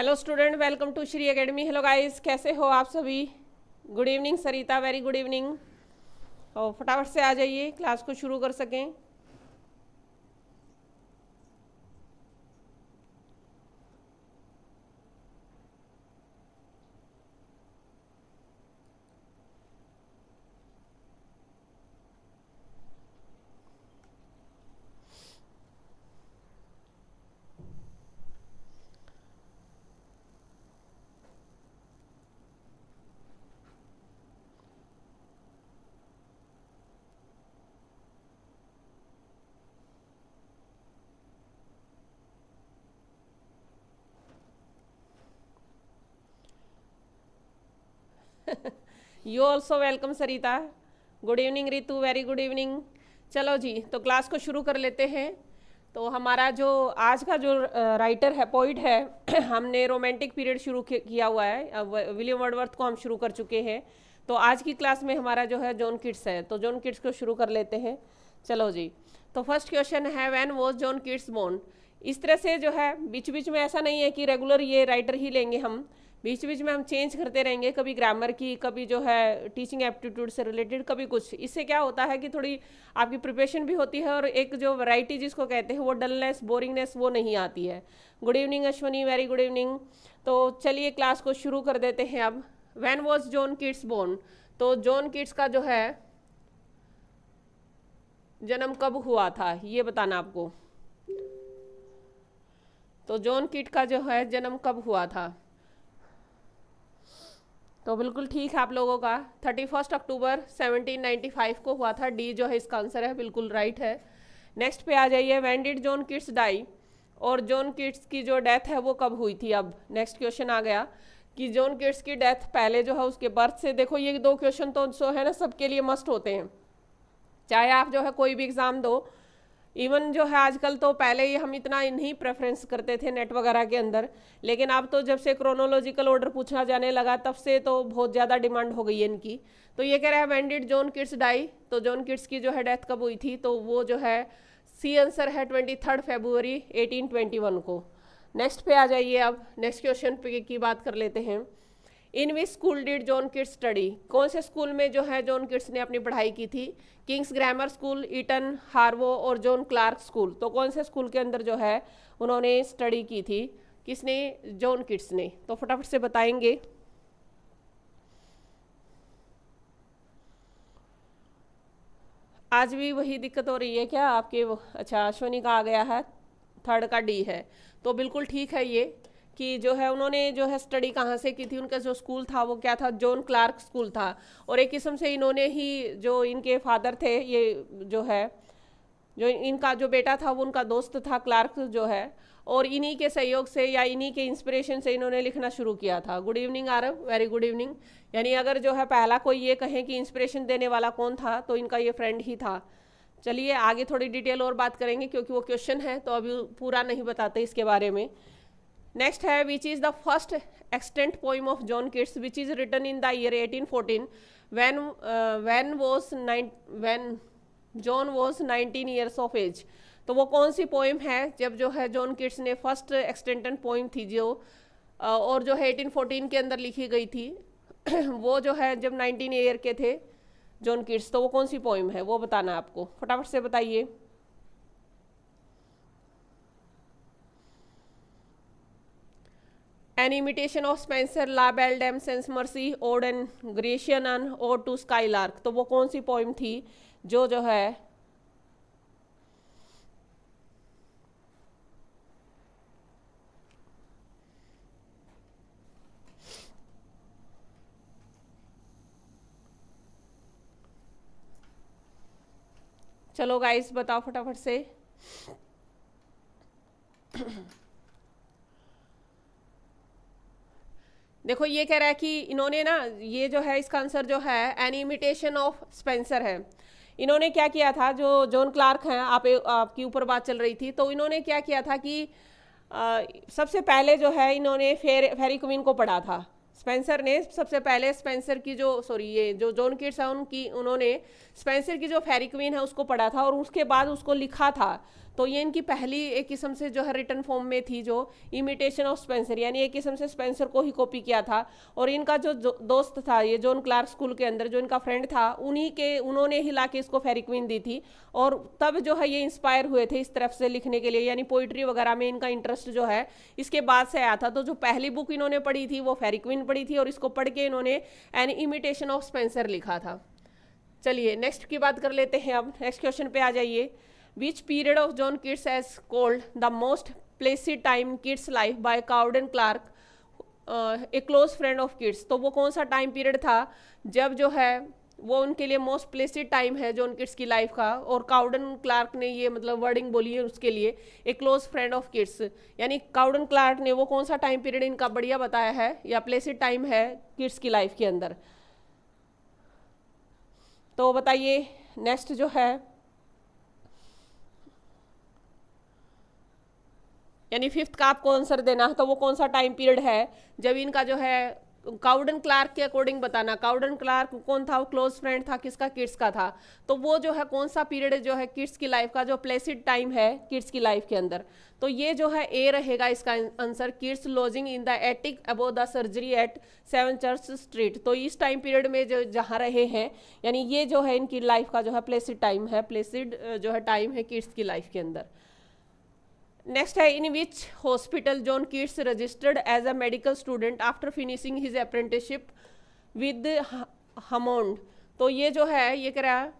Hello student welcome to Shri Academy hello guys कैसे हो आप सभी good evening Sarita very good evening और फटाफट से आ जाइए क्लास को शुरू कर सकें you also welcome Sarita good evening Ritu very good evening चलो जी तो क्लास को शुरू कर लेते हैं तो हमारा जो आज का जो राइटर है पोइट है हमने रोमांटिक पीरियड शुरू किया हुआ है विलियम वर्डवर्थ को हम शुरू कर चुके हैं तो आज की क्लास में हमारा जो है जॉन किड्स है तो जॉन किड्स को शुरू कर लेते हैं चलो जी तो फर्स्ट क्वेश्चन है when was John Keats born इस तरह से जो है बीच बीच में ऐसा नहीं है कि रेगुलर ये राइटर ही लेंगे हम बीच बीच में हम चेंज करते रहेंगे कभी ग्रामर की कभी जो है टीचिंग एप्टीट्यूड से रिलेटेड कभी कुछ इससे क्या होता है कि थोड़ी आपकी प्रिपरेशन भी होती है और एक जो वैरायटी जिसको कहते हैं वो डलनेस बोरिंगनेस वो नहीं आती है good evening Ashwani very good evening तो चलिए क्लास को शुरू कर देते हैं अब when was John Keats born तो जॉन किड्स का जो है जन्म कब हुआ था ये बताना आपको तो जॉन किट का जो है जन्म कब हुआ था तो बिल्कुल ठीक है आप लोगों का thirty first October seventeen five को हुआ था डी जो है इसका आंसर है बिल्कुल राइट है नेक्स्ट पे आ जाइए when did John Keats die और जोन किड्स की जो डेथ है वो कब हुई थी अब नेक्स्ट क्वेश्चन आ गया कि जॉन किड्स की डेथ पहले जो है उसके बर्थ से देखो ये दो क्वेश्चन तो सो है ना सबके लिए मस्ट होते हैं चाहे आप जो है कोई भी एग्ज़ाम दो इवन जो है आजकल तो पहले ही हम इतना नहीं प्रेफरेंस करते थे नेट वगैरह के अंदर लेकिन अब तो जब से क्रोनोलॉजिकल ऑर्डर पूछा जाने लगा तब से तो बहुत ज़्यादा डिमांड हो गई है इनकी तो ये कह रहा है when did John Keats die तो जॉन किड्स की जो है डेथ कब हुई थी तो वो जो है सी आंसर है twenty third February eighteen twenty one को नेक्स्ट पे आ जाइए अब नेक्स्ट क्वेश्चन पे की बात कर लेते हैं in which school did John Keats study कौन से स्कूल में जो है जॉन किड्स ने अपनी पढ़ाई की थी King's Grammar School Eton Harrow और जॉन क्लार्क स्कूल तो कौन से स्कूल के अंदर जो है उन्होंने स्टडी की थी किसने जॉन किड्स ने तो फटाफट से बताएंगे आज भी वही दिक्कत हो रही है क्या आपके अच्छा अश्वनी का आ गया है थर्ड का डी है तो बिल्कुल ठीक है ये कि जो है उन्होंने जो है स्टडी कहाँ से की थी उनका जो स्कूल था वो क्या था जॉन क्लार्क स्कूल था और एक किस्म से इन्होंने ही जो इनके फादर थे ये जो है जो इनका जो बेटा था वो उनका दोस्त था क्लार्क जो है और इन्हीं के सहयोग से या इन्हीं के इंस्पिरेशन से इन्होंने लिखना शुरू किया था good evening Aarav very good evening यानी अगर जो है पहला कोई ये कहें कि इंस्पिरेशन देने वाला कौन था तो इनका ये फ्रेंड ही था चलिए आगे थोड़ी डिटेल और बात करेंगे क्योंकि वो क्वेश्चन है तो अभी पूरा नहीं बताते इसके बारे में नेक्स्ट है which is the first extant poem of John Keats which is written in the year 1814 when when was nine when John was 19 years of age तो वो कौन सी पोइम है जब जो है जॉन किट्स ने फर्स्ट एक्सटेंटन पोइम थी जो uh, और जो है 1814 के अंदर लिखी गई थी वो जो है जब 19 ईयर के थे जॉन किट्स तो वो कौन सी पोइम है वो बताना आपको फटाफट से बताइए an imitation of Spencer, Labelle, Dempsey's Mercy, Oden, Grecian and Ode to Skylark तो वो कौन सी पोइम थी जो जो है चलो गाइस बताओ फटाफट से देखो ये कह रहा है कि इन्होंने ना ये जो है इसका आंसर जो है एन इमिटेशन ऑफ स्पेंसर है इन्होंने क्या किया था जो जॉन क्लार्क हैं आप आपकी ऊपर बात चल रही थी तो इन्होंने क्या किया था कि आ, सबसे पहले जो है इन्होंने फेर फेरी क्वीन को पढ़ा था स्पेंसर ने सबसे पहले स्पेंसर की जो सॉरी ये जो जॉन किड्स हैं उनकी उन्होंने स्पेंसर की जो फेरी क्वीन है उसको पढ़ा था और उसके बाद उसको लिखा था तो ये इनकी पहली एक किस्म से जो है रिटर्न फॉर्म में थी जो इमिटेशन ऑफ स्पेंसर यानी एक किस्म से स्पेंसर को ही कॉपी किया था और इनका जो, जो दोस्त था ये जॉन क्लार्क स्कूल के अंदर जो इनका फ्रेंड था उन्हीं के उन्होंने ही ला के इसको फेरिक्विन दी थी और तब जो है ये इंस्पायर हुए थे इस तरफ से लिखने के लिए यानी पोइट्री वगैरह में इनका इंटरेस्ट जो है इसके बाद से आया था तो जो पहली बुक इन्होंने पढ़ी थी वो फेरिक्विन पढ़ी थी और इसको पढ़ के इन्होंने एन इमिटेशन ऑफ स्पेंसर लिखा था चलिए नेक्स्ट की बात कर लेते हैं अब नेक्स्ट क्वेश्चन पे आ जाइए which period of John Keats is called the most placid time Keats life by Cowden Clarke a close friend of Keats तो वो कौन सा टाइम पीरियड था जब जो है वो उनके लिए मोस्ट प्लेसिड टाइम है जॉन किड्स की लाइफ का और काउडन क्लार्क ने ये मतलब वर्डिंग बोली है उसके लिए a close friend of Keats यानी काउडन क्लार्क ने वो कौन सा टाइम पीरियड इनका बढ़िया बताया है या प्लेसिड टाइम है किड्स की लाइफ के अंदर तो बताइए नेक्स्ट जो है यानी फिफ्थ का आपको आंसर देना है तो वो कौन सा टाइम पीरियड है जब इनका जो है काउडन क्लार्क के अकॉर्डिंग बताना काउडन क्लार्क कौन था वो क्लोज फ्रेंड था किसका किड्स का था तो वो जो है कौन सा पीरियड जो है किड्स की लाइफ का जो प्लेसिड टाइम है किड्स की लाइफ के अंदर तो ये जो है ए रहेगा इसका answer Keats lodging in the attic above the surgery at seven Church Street तो इस टाइम पीरियड में जो जहाँ रहे हैं यानी ये जो है इनकी लाइफ का जो है प्लेसिड टाइम है प्लेसिड जो है टाइम है किड्स की लाइफ के अंदर नेक्स्ट है in which hospital John Keats registered as a medical student after finishing his apprenticeship with Hammond तो ये जो है ये कह रहा है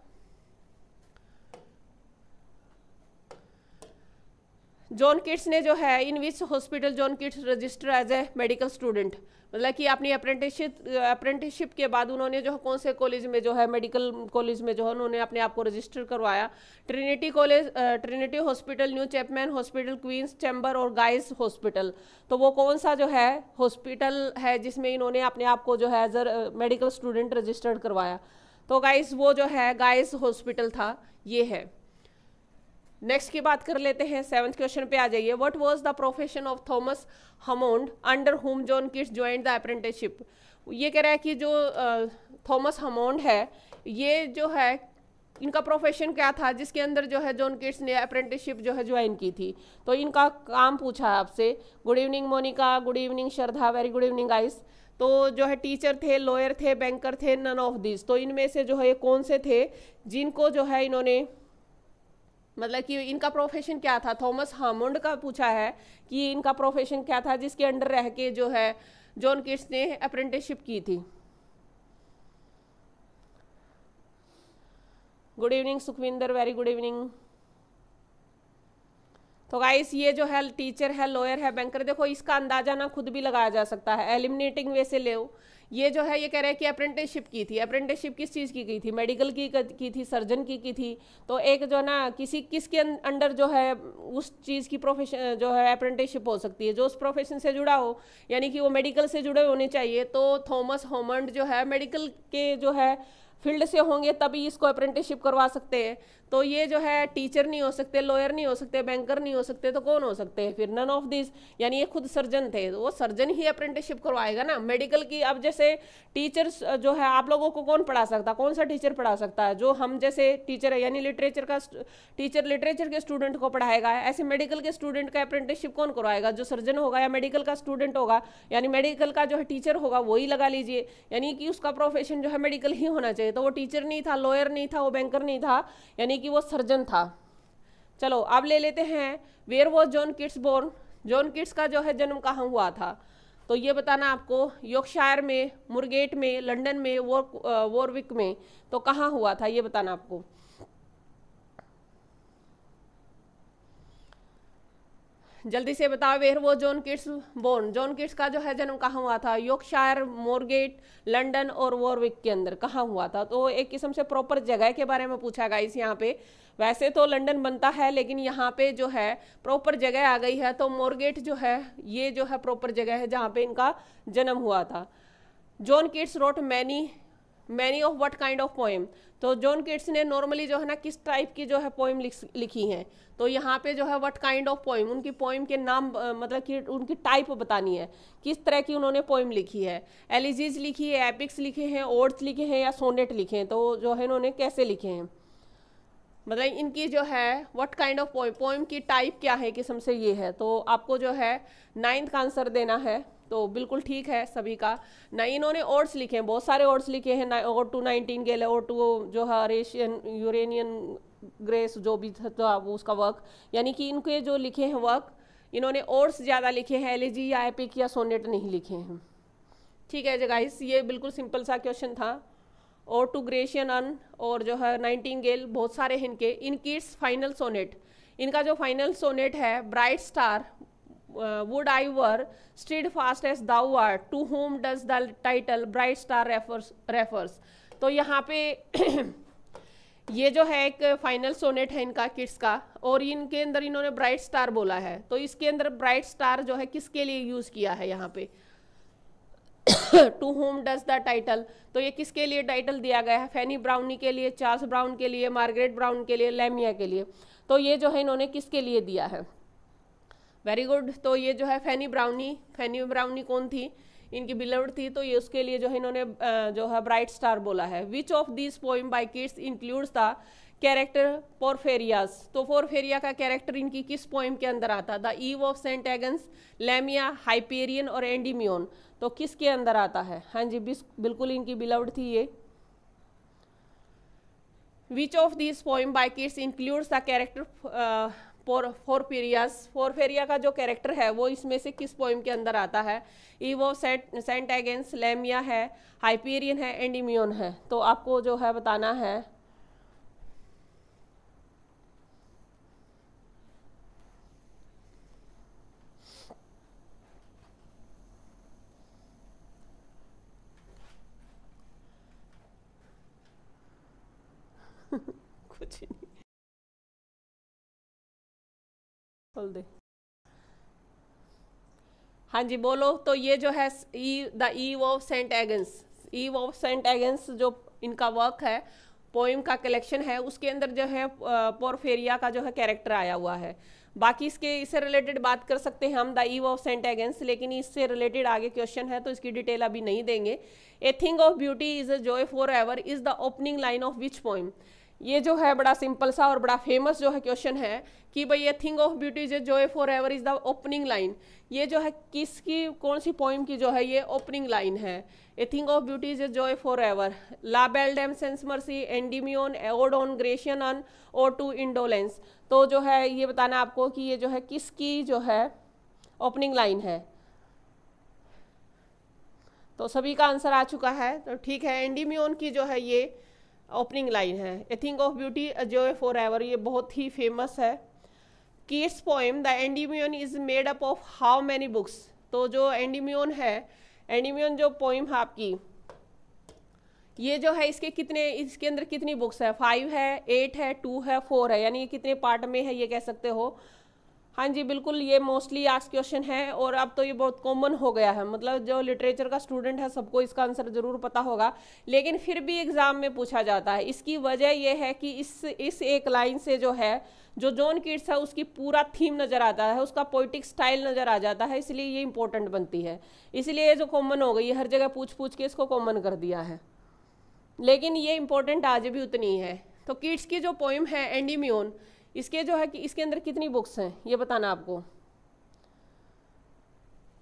जॉन किट्स ने जो है in which hospital John Keats register as a medical student मतलब कि अपनी अप्रेंटिसशिप अप्रेंटिसशिप के बाद उन्होंने जो कौन से कॉलेज में जो है मेडिकल कॉलेज में जो है उन्होंने अपने आप को रजिस्टर करवाया Trinity College Trinity Hospital New Chapman Hospital Queen's Chamber और गाइस हॉस्पिटल तो वो कौन सा जो है हॉस्पिटल है जिसमें इन्होंने अपने आप को जो है एज मेडिकल स्टूडेंट रजिस्टर्ड करवाया तो गाइस वो जो है गाइस हॉस्पिटल था ये है नेक्स्ट की बात कर लेते हैं सेवन्थ क्वेश्चन पे आ जाइए what was the profession of Thomas Hammond under whom John Keats joined the apprenticeship ये कह रहा है कि जो थॉमस uh, हमोंड है ये जो है इनका प्रोफेशन क्या था जिसके अंदर जो है जॉन किड्स ने अप्रेंटिसशिप जो है ज्वाइन की थी तो इनका काम पूछा है आपसे good evening Monika good evening Shraddha very good evening आइस तो जो है टीचर थे लॉयर थे बैंकर थे नन ऑफ दिस तो इनमें से जो है ये कौन से थे जिनको जो है इन्होंने मतलब कि इनका प्रोफेशन क्या था थॉमस हामुंड का पूछा है कि इनका प्रोफेशन क्या था जिसके अंडर रह के जो है जॉन किट्स ने अप्रेंटिसशिप की थी good evening Sukhwinder very good evening तो गाइस ये जो है टीचर है लॉयर है बैंकर देखो इसका अंदाजा ना खुद भी लगाया जा सकता है एलिमिनेटिंग वे से ले ये जो है ये कह रहे हैं कि अप्रेंटिसशिप की थी अप्रेंटिसशिप किस चीज़ की की थी मेडिकल की की थी सर्जन की की थी तो एक जो ना किसी किसके अं-, अंडर जो है उस चीज़ की प्रोफेशन जो है अप्रेंटिसशिप हो सकती है जो उस प्रोफेशन से जुड़ा हो यानी कि वो मेडिकल से जुड़े होने चाहिए तो थॉमस होमंड जो है मेडिकल के जो है फील्ड से होंगे तभी इसको अप्रेंटिसशिप करवा सकते हैं तो ये जो है टीचर नहीं हो सकते लॉयर नहीं हो सकते बैंकर नहीं हो सकते तो कौन हो सकते हैं फिर नन ऑफ दिस यानी ये खुद सर्जन थे तो वो सर्जन ही अप्रेंटिसशिप करवाएगा ना मेडिकल की अब जैसे टीचर्स जो है आप लोगों को कौन पढ़ा सकता कौन सा टीचर पढ़ा सकता है जो हम जैसे टीचर है यानी लिटरेचर का टीचर लिटरेचर के स्टूडेंट को पढ़ाएगा ऐसे मेडिकल के स्टूडेंट का अप्रेंटिसशिप कौन करवाएगा जो सर्जन होगा या मेडिकल का स्टूडेंट होगा यानी मेडिकल का जो है टीचर होगा वही लगा लीजिए यानी कि उसका प्रोफेशन जो है मेडिकल ही होना चाहिए तो वो टीचर नहीं था लॉयर नहीं था वो बैंकर नहीं था यानी कि वो सर्जन था चलो अब ले लेते हैं where was John Keats born John Keats का जो है जन्म कहाँ हुआ था तो ये बताना आपको योकशायर में मुरगेट में लंदन में वोर वोरविक uh, में तो कहाँ हुआ था ये बताना आपको जल्दी से बताओ where was John Keats born John Keats का जो है जन्म कहाँ हुआ था योकशायर मोरगेट लंदन और वॉरविक के अंदर कहाँ हुआ था तो एक किस्म से प्रॉपर जगह के बारे में पूछा गया इस यहाँ पे वैसे तो लंदन बनता है लेकिन यहाँ पे जो है प्रॉपर जगह आ गई है तो मोरगेट जो है ये जो है प्रॉपर जगह है जहाँ पे इनका जन्म हुआ था John Keats wrote many many of what kind of poem तो जॉन किट्स ने नॉर्मली जो है ना किस टाइप की जो है पोइम लिखी हैं तो यहाँ पे जो है वट काइंड ऑफ पोइम उनकी पोइम के नाम मतलब कि उनकी टाइप बतानी है किस तरह की उन्होंने पोइम लिखी है एलिजीज लिखी है एपिक्स लिखे हैं ओड्स लिखे हैं या सोनेट लिखे हैं तो जो है इन्होंने कैसे लिखे हैं मतलब इनकी जो है what kind of poem poem की टाइप क्या है किस्म से ये है तो आपको जो है नाइन्थ का आंसर देना है तो बिल्कुल ठीक है सभी का ना इन्होंने ओट्स लिखे हैं बहुत सारे ओट्स लिखे हैं ना ode to nightingale ode to जो है रेशियन यूरेनियन ग्रेस जो भी था वो उसका वर्क यानी कि इनके जो लिखे हैं वर्क इन्होंने ओट्स ज़्यादा लिखे हैं एल e या एपिक या सोनेट नहीं लिखे हैं ठीक है जगाइस ये बिल्कुल सिंपल सा क्वेश्चन था और टू ग्रेशियन अन और जो है नाइनटीन गेल बहुत सारे हैं इनके इन किड्स फाइनल सोनेट इनका जो फाइनल सोनेट है bright star Uh, would I were steadfast as thou art to whom does the title bright star refers refers तो यहाँ पे ये जो है एक फाइनल सोनेट है इनका किड्स का और इनके अंदर इन्होंने ब्राइट स्टार बोला है तो इसके अंदर ब्राइट स्टार जो है किसके लिए यूज़ किया है यहाँ पे to whom does the title तो ये किसके लिए टाइटल दिया गया है फैनी ब्राउनी के लिए चार्ल्स ब्राउन के लिए मार्गरेट ब्राउन के लिए लेमिया के लिए तो ये जो है इन्होंने किसके लिए दिया है वेरी गुड तो ये जो है फैनी ब्राउनी फैनी ब्राउनी कौन थी इनकी बिलवड थी तो ये उसके लिए जो है इन्होंने जो है ब्राइट स्टार बोला है which of this poem by Keats includes the character Porphyria's तो पोरफेरिया का कैरेक्टर इनकी किस पोइम के अंदर आता the ewe of Saint Agnes Lamia Hyperion और एंडीमियोन तो किसके अंदर आता है हाँ जी बिल्कुल इनकी बिलवड थी ये which of this poem by Keats includes the character फोर फोर फोरफेरिया का जो कैरेक्टर है वो इसमें से किस पोइम के अंदर आता है ई वो सेंट सेंट एगेंस लेमिया है हाइपीरियन है एंड इम्यून है तो आपको जो है बताना है एग्जाम्पल दे हाँ जी बोलो तो ये जो है Eve the Eve of Saint Agnes Eve of Saint Agnes जो इनका वर्क है पोइम का कलेक्शन है उसके अंदर जो है पोरफेरिया का जो है कैरेक्टर आया हुआ है बाकी इसके इससे रिलेटेड बात कर सकते हैं हम the ewe of Saint Agnes लेकिन इससे रिलेटेड आगे क्वेश्चन है तो इसकी डिटेल अभी नहीं देंगे a thing of beauty is a joy forever is the opening line of which poem ये जो है बड़ा सिंपल सा और बड़ा फेमस जो है क्वेश्चन है कि भाई ये थिंग ऑफ ब्यूटी जो joy forever is the opening line ये जो है किसकी कौन सी पोइम की जो है ये ओपनिंग लाइन है a thing of beauty is a joy forever La Belle Dame Merci Endymion ode on Grecian on ode to indolence तो जो है ये बताना आपको कि ये जो है किसकी जो है ओपनिंग लाइन है तो सभी का आंसर आ चुका है तो ठीक है एंडीमियोन की जो है ये ओपनिंग लाइन है a thing of beauty a joy forever ये बहुत ही फेमस है Keats poem the Endymion is made up of how many books तो जो एंडीमियन है एंडीमियन जो पोइम है आपकी ये जो है इसके कितने इसके अंदर कितनी बुक्स है फाइव है एट है टू है फोर है यानी ये कितने पार्ट में है ये कह सकते हो हाँ जी बिल्कुल ये मोस्टली आज क्वेश्चन है और अब तो ये बहुत कॉमन हो गया है मतलब जो लिटरेचर का स्टूडेंट है सबको इसका आंसर ज़रूर पता होगा लेकिन फिर भी एग्ज़ाम में पूछा जाता है इसकी वजह यह है कि इस इस एक लाइन से जो है जो जॉन किड्स है उसकी पूरा थीम नज़र आता है उसका पोइटिक स्टाइल नज़र आ जाता है इसलिए ये इंपॉर्टेंट बनती है इसलिए ये जो कॉमन हो गई हर जगह पूछ पूछ के इसको कॉमन कर दिया है लेकिन ये इंपॉर्टेंट आज भी उतनी है तो किड्स की जो पोइम है एंडीम्यून इसके जो है कि इसके अंदर कितनी बुक्स हैं ये बताना आपको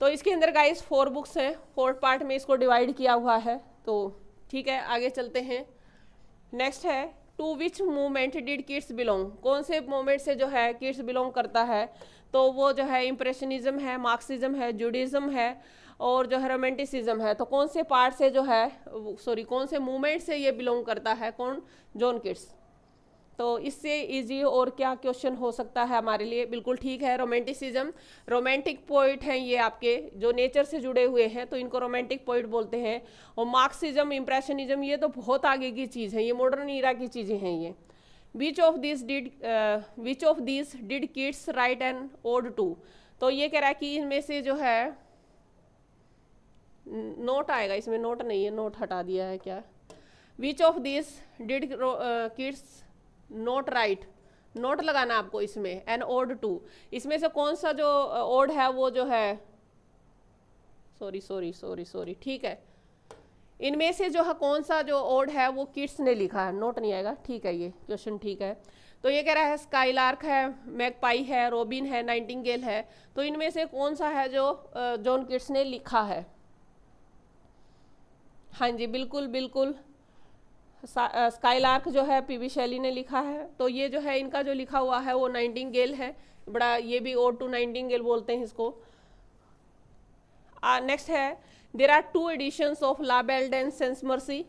तो इसके अंदर गाइस फोर बुक्स हैं फोर पार्ट में इसको डिवाइड किया हुआ है तो ठीक है आगे चलते हैं नेक्स्ट है to which movement did Keats belong कौन से मूवमेंट से जो है किड्स बिलोंग करता है तो वो जो है इम्प्रेशनिज्म है मार्क्सिज्म है जुडिज्म है और जो है रोमेंटिसिज्म है तो कौन से पार्ट से जो है सॉरी कौन से मूवमेंट से ये बिलोंग करता है कौन जॉन किड्स तो इससे इजी और क्या क्वेश्चन हो सकता है हमारे लिए बिल्कुल ठीक है रोमांटिसिज्म रोमांटिक पोइट हैं ये आपके जो नेचर से जुड़े हुए हैं तो इनको रोमांटिक पोइट बोलते हैं और मार्क्सिज्म इम्प्रेशनिज्म ये तो बहुत आगे की चीज़ है ये मॉडर्न ईरा की चीज़ें हैं ये which of this did which of this did Keats write and ode to तो ये कह रहा है कि इनमें से जो है नोट आएगा इसमें नोट नहीं है नोट हटा दिया है क्या which of this did Keats not write not लगाना आपको इसमें एन ओड टू इसमें से कौन सा जो ओड है वो जो है सॉरी सॉरी सॉरी सॉरी ठीक है इनमें से जो है कौन सा जो ओड है वो किड्स ने लिखा है नोट नहीं आएगा ठीक है ये क्वेश्चन ठीक है तो ये कह रहा है स्काईलार्क है मैकपाई है रोबिन है नाइटिंगेल है तो इनमें से कौन सा है जो जॉन किड्स ने लिखा है हाँ जी बिल्कुल बिल्कुल स्काई लार्क जो है पी वी शैली ने लिखा है तो ये जो है इनका जो लिखा हुआ है वो गेल है बड़ा ये भी ओ टू गेल बोलते हैं इसको नेक्स्ट है there are two editions of La Belle and sans Merci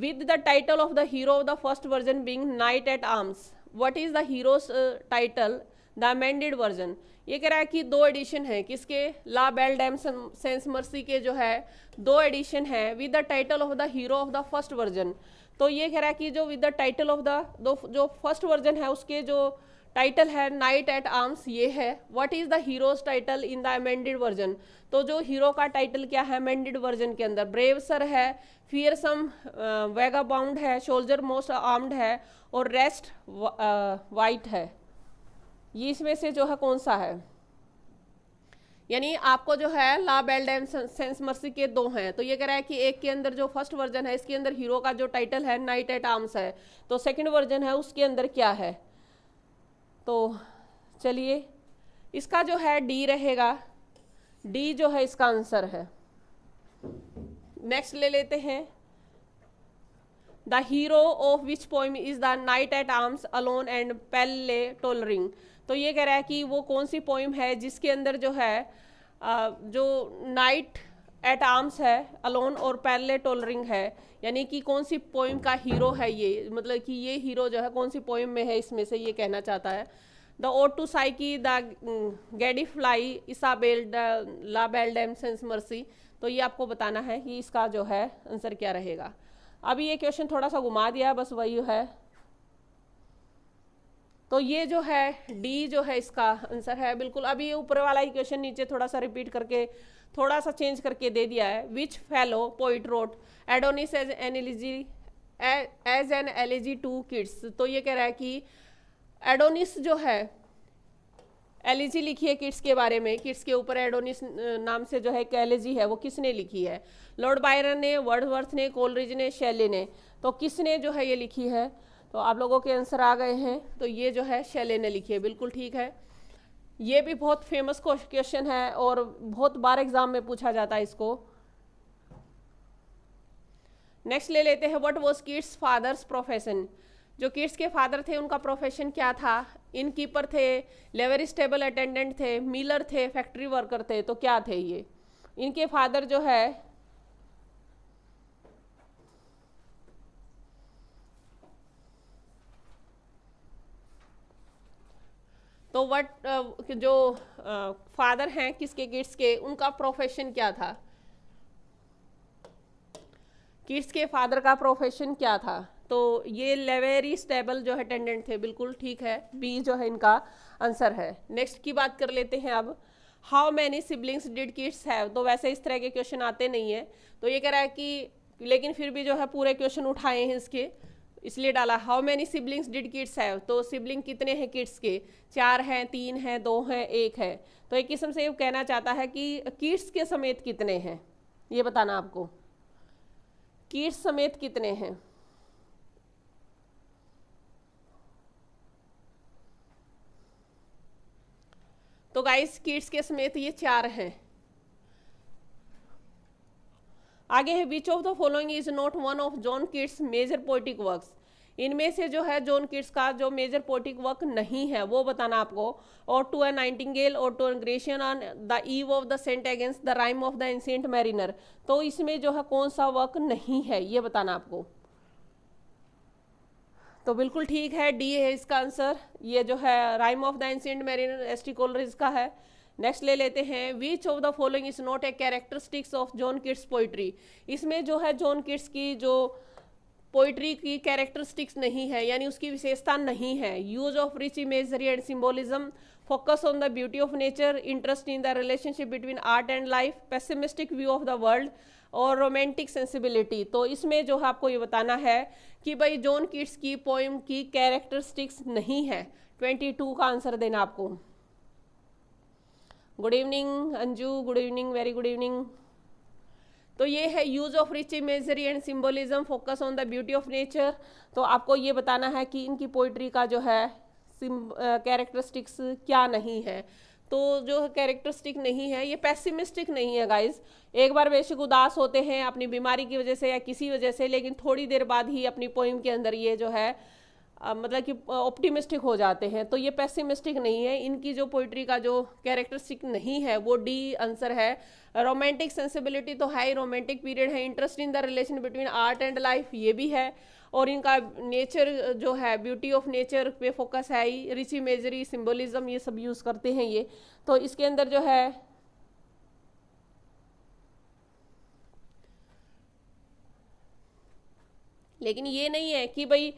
with the title of the hero of the first version being knight at arms what is the hero title the amended version ये कह रहा है कि दो addition है किसके La Belle Dame sans Merci के जो है दो एडिशन है with the title of the hero of the first version तो ये कह रहा है कि जो with the title of the जो फर्स्ट वर्जन है उसके जो टाइटल है नाइट एट आर्म्स ये है what is the hero's title in the amended version तो जो हीरो का टाइटल क्या है अमेंडेड वर्जन के अंदर ब्रेव सर है फियरसम वेगा बाउंड है शोल्जर मोस्ट आर्म्ड है और रेस्ट वाइट uh, है ये इसमें से जो है कौन सा है यानी आपको जो है La Belle and sans Merci के दो हैं तो ये कह रहा है कि एक के अंदर जो फर्स्ट वर्जन है इसके अंदर हीरो का जो टाइटल है नाइट एट आर्म्स है तो सेकंड वर्जन है उसके अंदर क्या है तो चलिए इसका जो है डी रहेगा डी जो है इसका आंसर है नेक्स्ट ले लेते हैं the hero of which poem is the knight at arms alone and palely loitering तो ये कह रहा है कि वो कौन सी पोइम है जिसके अंदर जो है जो नाइट एट आर्म्स है अलोन और पैरले टोलरिंग है यानी कि कौन सी पोइम का हीरो है ये मतलब कि ये हीरो जो है कौन सी पोइम में है इसमें से ये कहना चाहता है the ode to Psyche the gadfly Isabel La Belle Dame sans Merci तो ये आपको बताना है कि इसका जो है आंसर क्या रहेगा अभी ये क्वेश्चन थोड़ा सा घुमा दिया बस वही है तो ये जो है डी जो है इसका आंसर है बिल्कुल अभी ये ऊपर वाला ही क्वेश्चन नीचे थोड़ा सा रिपीट करके थोड़ा सा चेंज करके दे दिया है which fellow poet wrote Adonais as an elegy as an elegy to Keats तो ये कह रहा है कि एडोनिस जो है एलिजी लिखी है किड्स के बारे में किड्स के ऊपर एडोनिस नाम से जो है एक एलिजी है वो किसने लिखी है लॉर्ड बायरन ने वर्डवर्थ ने कोलरिज ने शैले ने तो किसने जो है ये लिखी है तो आप लोगों के आंसर आ गए हैं तो ये जो है शैले ने लिखी है बिल्कुल ठीक है ये भी बहुत फेमस क्वेश्चन है और बहुत बार एग्जाम में पूछा जाता है इसको नेक्स्ट ले लेते हैं what was Keats father's profession जो किड्स के फादर थे उनका प्रोफेशन क्या था इन कीपर थे लेवर स्टेबल अटेंडेंट थे मिलर थे फैक्ट्री वर्कर थे तो क्या थे ये इनके फादर जो है तो वट uh, जो फादर uh, हैं किसके किड्स के उनका प्रोफेशन क्या था किड्स के फादर का प्रोफेशन क्या था तो ये लेवेरी स्टेबल जो है अटेंडेंट थे बिल्कुल ठीक है बी जो है इनका आंसर है नेक्स्ट की बात कर लेते हैं अब how many siblings did Keats have तो वैसे इस तरह के क्वेश्चन आते नहीं है तो ये कह रहा है कि लेकिन फिर भी जो है पूरे क्वेश्चन उठाए हैं इसके इसलिए डाला how many siblings did Keats have तो सिबलिंग कितने हैं किड्स के चार हैं तीन हैं दो हैं एक है तो एक किस्म से ये कहना चाहता है कि किड्स के समेत कितने हैं ये बताना आपको किड्स समेत कितने हैं तो गाइस किड्स के समेत ये चार हैं आगे है which of the following is not one of John Keats major poetic works इनमें से जो है जॉन किड्स का जो मेजर पोइटिक वर्क नहीं है वो बताना आपको ode to an nightingale ode to an Grecian urn the ewe of the saint Agnes the rime of the ancient mariner तो इसमें जो है कौन सा वर्क नहीं है ये बताना आपको तो बिल्कुल ठीक है डी है इसका आंसर ये जो है rime of the ancient mariner एस्टिकोलर इसका है नेक्स्ट ले लेते हैं which of the following is not a characteristics of John Keats poetry इसमें जो है जॉन किड्स की जो पोइट्री की कैरेक्टरिस्टिक्स नहीं है यानी उसकी विशेषता नहीं है use of rich imagery and symbolism focus on the beauty of nature interest in the relationship between art and life pessimistic view of the world और रोमांटिक सेंसिबिलिटी तो इसमें जो है आपको ये बताना है कि भाई जॉन किड्स की पोइम की कैरेक्टरिस्टिक्स नहीं है ट्वेंटी टू का आंसर देना आपको good evening Anju good evening very good evening तो ये है use of rich imagery and symbolism focus on the beauty of nature तो आपको ये बताना है कि इनकी पोइट्री का जो है कैरेक्टरिस्टिक्स क्या नहीं है तो जो कैरेक्टरिस्टिक नहीं है ये पैसिमिस्टिक नहीं है गाइज एक बार बेशक उदास होते हैं अपनी बीमारी की वजह से या किसी वजह से लेकिन थोड़ी देर बाद ही अपनी पोइम के अंदर ये जो है मतलब कि ऑप्टिमिस्टिक हो जाते हैं तो ये पेसिमिस्टिक नहीं है इनकी जो पोइट्री का जो कैरेक्टरिस्टिक नहीं है वो डी आंसर है रोमांटिक सेंसिबिलिटी तो हाई रोमांटिक पीरियड है interest in the relation between art and life ये भी है और इनका नेचर जो है ब्यूटी ऑफ नेचर पे फोकस है ही रिच इमेजरी सिम्बोलिज्म ये सब यूज़ करते हैं ये तो इसके अंदर जो है लेकिन ये नहीं है कि भाई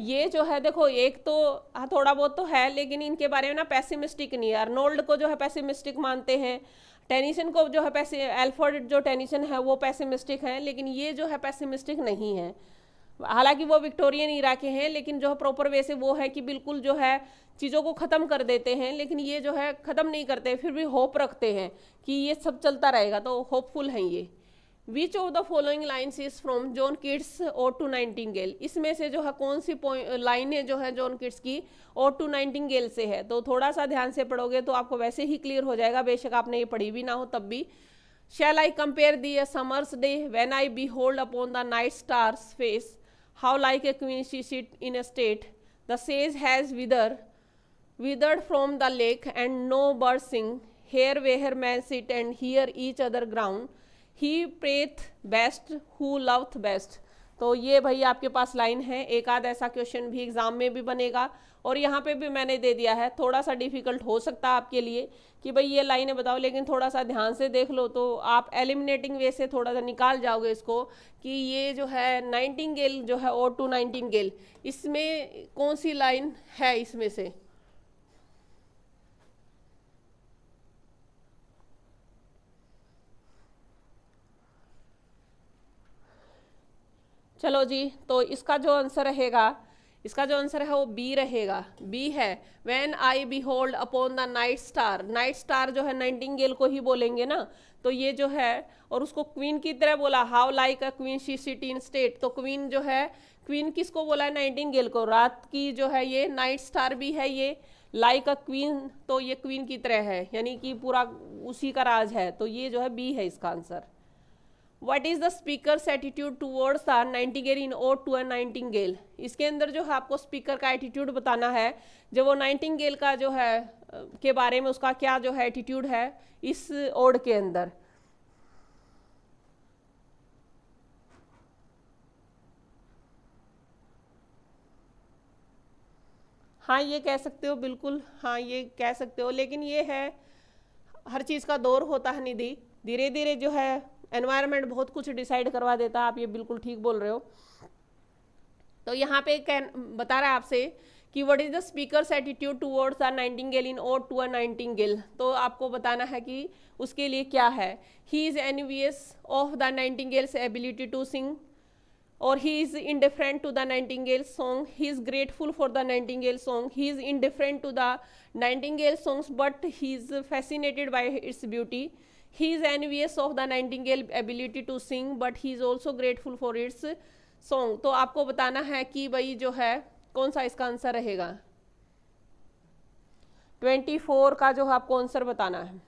ये जो है देखो एक तो हाँ, थोड़ा बहुत तो है लेकिन इनके बारे में ना पैसिमिस्टिक नहीं है अर्नोल्ड को जो है पैसिमिस्टिक मानते हैं टेनिसन को जो है पैसे एल्फर्ड जो टेनिसन है वो पैसिमिस्टिक हैं लेकिन ये जो है पैसिमिस्टिक नहीं है हालांकि वो विक्टोरियन ईरा के हैं लेकिन जो है प्रॉपर वे से वो है कि बिल्कुल जो है चीज़ों को ख़त्म कर देते हैं लेकिन ये जो है ख़त्म नहीं करते फिर भी होप रखते हैं कि ये सब चलता रहेगा तो होपफुल हैं ये which of the following lines is from John Keats ode to gale इसमें से जो है कौन सी लाइनें जो है जॉन किड्स की और टू गेल से है तो थोड़ा सा ध्यान से पढ़ोगे तो आपको वैसे ही क्लियर हो जाएगा बेशक आपने ये पढ़ी भी ना हो तब भी shall I compare thee summer's day when I behold upon the night stars face how like a queen she seat in a state the सेज has wither wither from the lake and no bird sing here where man seat and hear each other ground he prayeth best who loveth best तो ये भाई आपके पास line है एक आध ऐसा question भी एग्जाम में भी बनेगा और यहाँ पे भी मैंने दे दिया है थोड़ा सा डिफिकल्ट हो सकता है आपके लिए कि भाई ये लाइनें बताओ लेकिन थोड़ा सा ध्यान से देख लो तो आप एलिमिनेटिंग वे से थोड़ा सा निकाल जाओगे इसको कि ये जो है नाइनटीन गेल जो है ओ टू नाइनटीन गेल इसमें कौन सी लाइन है इसमें से चलो जी तो इसका जो आंसर रहेगा इसका जो आंसर है वो बी रहेगा बी है when I behold upon the night star night star जो है नाइनटिंग को ही बोलेंगे ना तो ये जो है और उसको क्वीन की तरह बोला how like a queen she sits in state तो क्वीन जो है क्वीन किसको बोला है नाइटिंगेल को रात की जो है ये नाइट स्टार भी है ये लाइक अ क्वीन तो ये क्वीन की तरह है यानी कि पूरा उसी का राज है तो ये जो है बी है इसका answer what is the speaker attitude towards our gale in ode to an gale इसके अंदर जो है आपको स्पीकर का एटीट्यूड बताना है जो वो गेल का जो है के बारे में उसका क्या जो है एटीट्यूड है इस ओड के अंदर हाँ ये कह सकते हो बिल्कुल हाँ ये कह सकते हो लेकिन ये है हर चीज़ का दौर होता है निधि धीरे धीरे जो है एनवायरमेंट बहुत कुछ डिसाइड करवा देता है आप ये बिल्कुल ठीक बोल रहे हो तो यहाँ पे कैन बता रहा है आपसे कि what is the speakers attitude towards our nightingale in ode to our nightingale तो आपको बताना है कि उसके लिए क्या है he is envious of the gale's ability to sing और he is indifferent to the nightingale song he is grateful for the gale song he is indifferent to the gale songs but he is fascinated by its beauty he is envious of the Nightingale ability to sing but he is also grateful for its song तो आपको बताना है कि भाई जो है कौन सा इसका आंसर रहेगा ट्वेंटी फोर का जो है आपको आंसर बताना है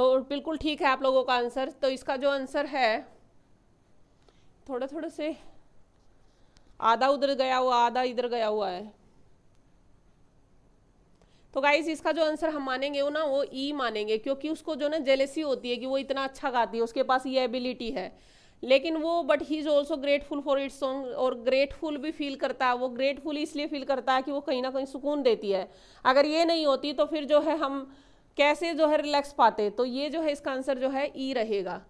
तो बिल्कुल ठीक है आप लोगों का आंसर तो इसका जो आंसर है थोड़ा थोड़ा से आधा उधर गया हुआ आधा इधर गया हुआ है तो गाइज इसका जो आंसर हम मानेंगे वो ना वो ई e मानेंगे क्योंकि उसको जो ना जेलेसी होती है कि वो इतना अच्छा गाती है उसके पास ये एबिलिटी है लेकिन वो but he is also grateful for its song और ग्रेटफुल भी फील करता है वो ग्रेटफुल इसलिए फील करता है कि वो कहीं ना कहीं सुकून देती है अगर ये नहीं होती तो फिर जो है हम कैसे जो है रिलैक्स पाते तो ये जो है इसका आंसर जो है ई e रहेगा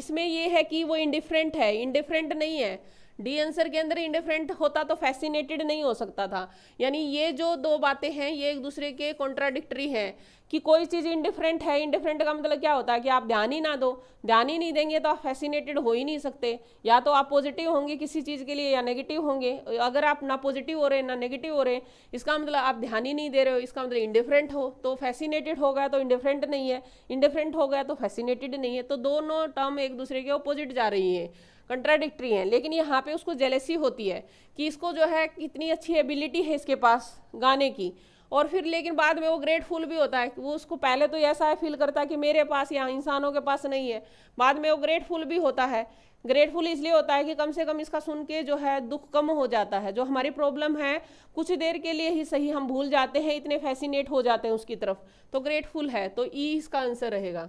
इसमें ये है कि वो इंडिफरेंट है इंडिफरेंट नहीं है डी आंसर के अंदर इंडिफरेंट होता तो फैसिनेटेड नहीं हो सकता था यानी ये जो दो बातें हैं ये एक दूसरे के कॉन्ट्राडिक्टरी हैं कि कोई चीज़ इंडिफरेंट है इंडिफरेंट का मतलब क्या होता है कि आप ध्यान ही ना दो ध्यान ही नहीं देंगे तो आप फैसिनेटेड हो ही नहीं सकते या तो आप पॉजिटिव होंगे किसी चीज़ के लिए या नेगेटिव होंगे अगर आप ना पॉजिटिव हो रहे ना नेगेटिव हो रहे इसका मतलब आप ध्यान ही नहीं दे रहे हो इसका मतलब इंडिफरेंट हो तो फैसिनेटेड हो गया तो इंडिफरेंट नहीं है इंडिफरेंट हो गया तो फैसिनेटेड नहीं है तो दोनों टर्म एक दूसरे के अपोजिट जा रही है कंट्राडिक्ट्री हैं लेकिन यहाँ पे उसको जेलेसी होती है कि इसको जो है कितनी अच्छी एबिलिटी है इसके पास गाने की और फिर लेकिन बाद में वो ग्रेटफुल भी होता है वो उसको पहले तो ऐसा है फील करता है कि मेरे पास या इंसानों के पास नहीं है बाद में वो ग्रेटफुल भी होता है ग्रेटफुल इसलिए होता है कि कम से कम इसका सुन के जो है दुख कम हो जाता है जो हमारी प्रॉब्लम है कुछ देर के लिए ही सही हम भूल जाते हैं इतने फैसिनेट हो जाते हैं उसकी तरफ तो ग्रेटफुल है तो ई इसका आंसर रहेगा